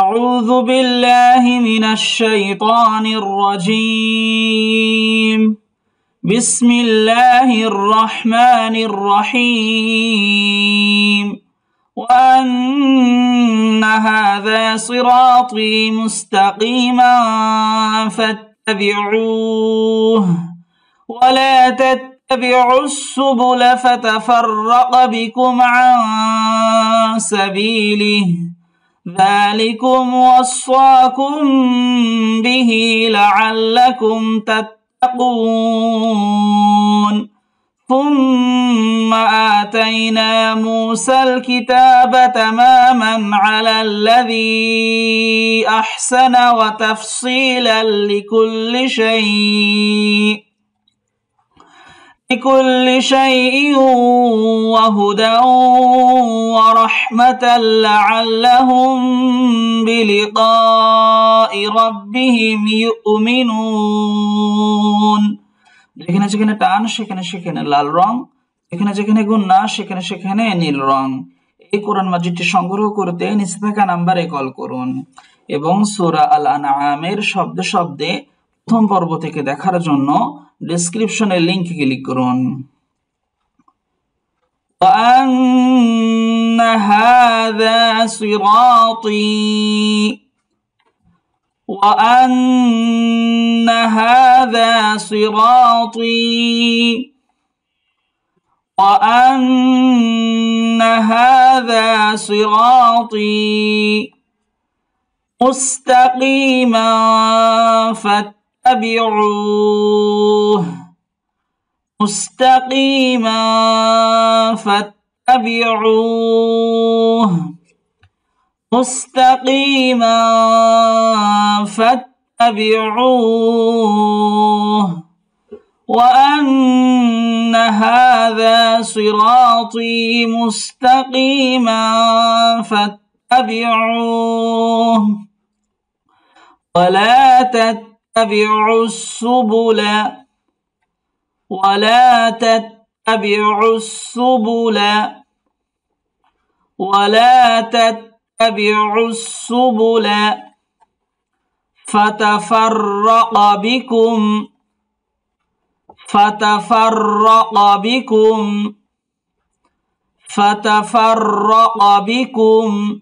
أعوذ بالله من الشيطان الرجيم بسم الله الرحمن الرحيم وأن هذا صراطي مستقيما فاتبعوه ولا تتبعوا السبل فتفرق بكم عن سبيله ذلكم وصاكم به لعلكم تتقون ثم آتينا موسى الكتاب تماما على الذي أحسن وتفصيلا لكل شيء لكل شيء وهدى ورحمة لعلهم بلقاء ربهم يؤمنون যেখানে যেখানে টান সেখানে সেখানে লাল রং যেখানে যেখানে গুণ না সেখানে সেখানে নীল রং এই কোরআন মাজিদটি সংগ্রহ করতে নিসফাকা নাম্বারে কল করুন এবং সুরা আল আনামের শব্দ শব্দে প্রথম পর্ব থেকে দেখার জন্য ডেসক্রিপশনে লিংক ক্লিক করুন وأن هذا صراطي وأن هذا صراطي وأن هذا صراطي مستقيما فاتقوا فاتبعوه مستقيما فاتبعوه مستقيما فاتبعوه وأن هذا صراطي مستقيما فاتبعوه ولا تتبعوه تتبعوا السبل ولا تتبعوا السبل ولا تتبعوا السبل فتفرق بكم فتفرق بكم فتفرق بكم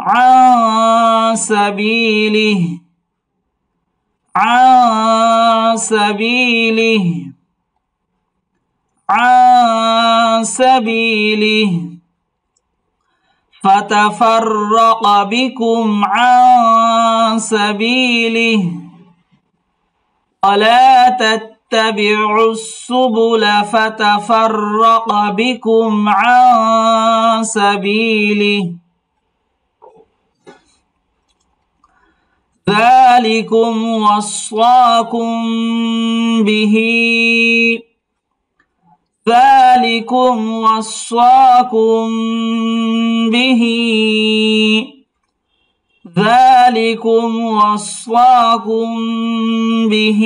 عن سبيله عن سبيله عن سبيله فتفرق بكم عن سبيله ولا تتبعوا السبل فتفرق بكم عن سبيله ذلكم وصاكم به ذلكم وصاكم به ذلكم وصاكم به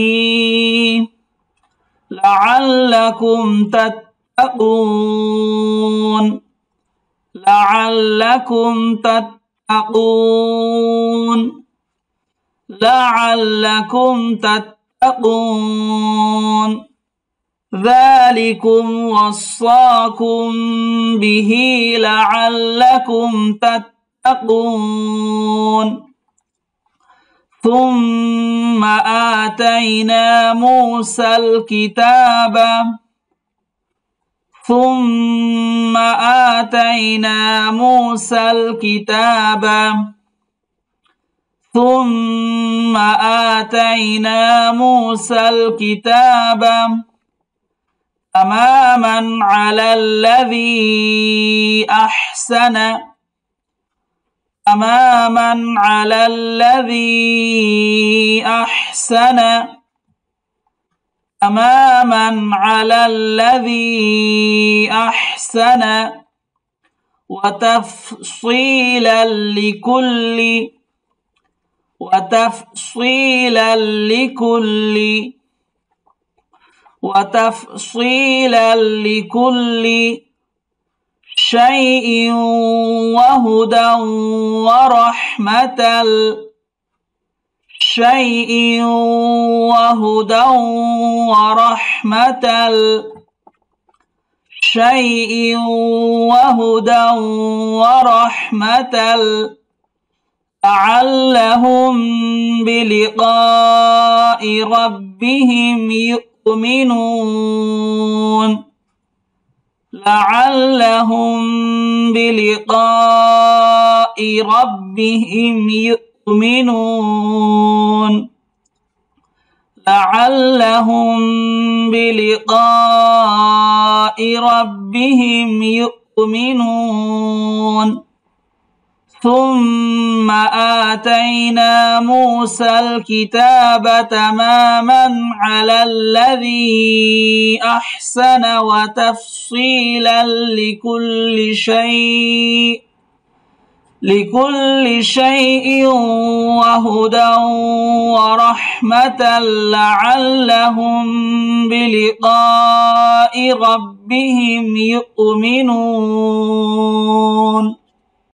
لعلكم تتقون لعلكم تتقون لعلكم تتقون ذلكم وصاكم به لعلكم تتقون ثم آتينا موسى الكتاب ثم آتينا موسى الكتاب ثم آتينا موسى الكتاب أماما على الذي أحسن أماما على الذي أحسن أماما على الذي أحسن وتفصيلا لكل وتفصيلا لكل وتفصيلا لكل شيء وهدى ورحمة شيء وهدى ورحمة شيء وهدى ورحمة لعلهم بلقاء ربهم يؤمنون لعلهم بلقاء ربهم يؤمنون لعلهم بلقاء ربهم يؤمنون ثم آتينا موسى الكتاب تماما على الذي أحسن وتفصيلا لكل شيء لكل شيء وهدى ورحمة لعلهم بلقاء ربهم يؤمنون